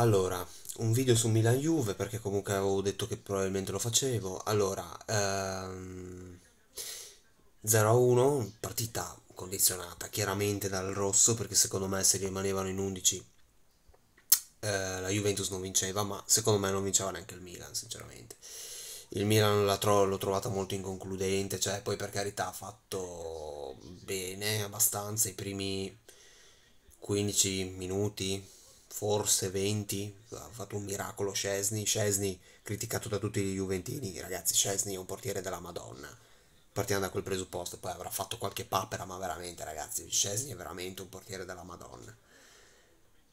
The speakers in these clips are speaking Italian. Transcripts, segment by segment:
Allora, un video su Milan Juve perché comunque avevo detto che probabilmente lo facevo. Allora, ehm, 0-1, partita condizionata chiaramente dal rosso perché secondo me se rimanevano in 11 eh, la Juventus non vinceva, ma secondo me non vinceva neanche il Milan, sinceramente. Il Milan tro- l'ho trovata molto inconcludente, cioè poi per carità ha fatto bene abbastanza i primi 15 minuti forse 20, ha fatto un miracolo Scesni, Scesni criticato da tutti gli Juventini, ragazzi Scesni è un portiere della Madonna, partendo da quel presupposto, poi avrà fatto qualche papera, ma veramente ragazzi Scesni è veramente un portiere della Madonna.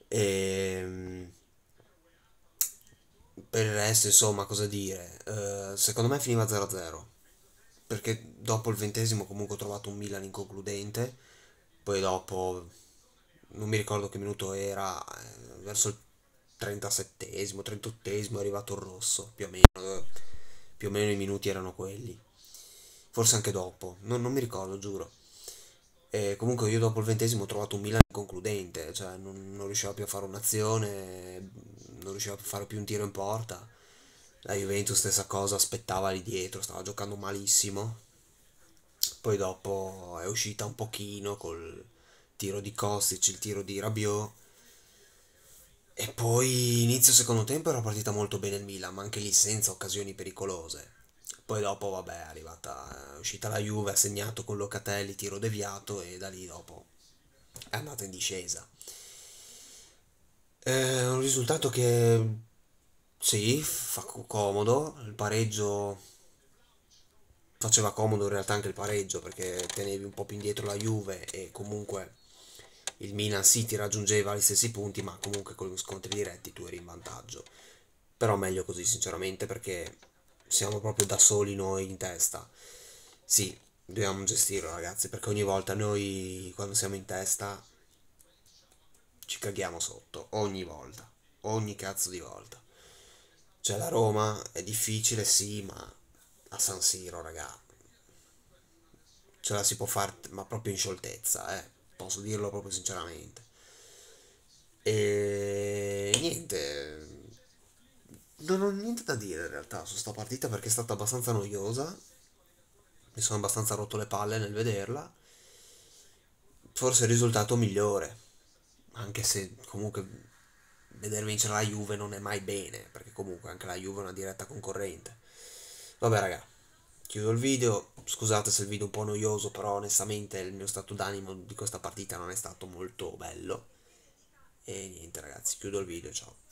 E... Ehm, per il resto insomma cosa dire, uh, secondo me finiva 0-0, perché dopo il ventesimo comunque ho trovato un Milan inconcludente, poi dopo non mi ricordo che minuto era, eh, verso il 37esimo, 38esimo è arrivato il rosso, più o meno, eh. più o meno i minuti erano quelli, forse anche dopo, non, non mi ricordo, giuro. E comunque io dopo il ventesimo ho trovato un Milan concludente, cioè non, non riusciva più a fare un'azione, non riusciva a fare più un tiro in porta. La Juventus stessa cosa, aspettava lì dietro, stava giocando malissimo. Poi dopo è uscita un pochino col, tiro di Kostic, il tiro di Rabiot. E poi inizio secondo tempo era partita molto bene il Milan, ma anche lì senza occasioni pericolose. Poi dopo, vabbè, è arrivata, è uscita la Juve, ha segnato con Locatelli, tiro deviato e da lì dopo è andata in discesa. È un risultato che, sì, fa comodo, il pareggio faceva comodo in realtà anche il pareggio perché tenevi un po' più indietro la Juve e comunque il Milan sì ti raggiungeva gli stessi punti, ma comunque con gli scontri diretti tu eri in vantaggio. Però meglio così, sinceramente, perché siamo proprio da soli noi in testa. Sì, dobbiamo gestirlo, ragazzi, perché ogni volta noi quando siamo in testa ci caghiamo sotto, ogni volta, ogni cazzo di volta. Cioè la Roma è difficile, sì, ma a San Siro, ragazzi, ce la si può fare, ma proprio in scioltezza, eh posso dirlo proprio sinceramente. E niente, non ho niente da dire in realtà su sta partita perché è stata abbastanza noiosa, mi sono abbastanza rotto le palle nel vederla, forse il risultato migliore, anche se comunque vedere vincere la Juve non è mai bene, perché comunque anche la Juve è una diretta concorrente. Vabbè ragazzi chiudo il video, scusate se il video è un po' noioso, però onestamente il mio stato d'animo di questa partita non è stato molto bello. E niente ragazzi, chiudo il video, ciao.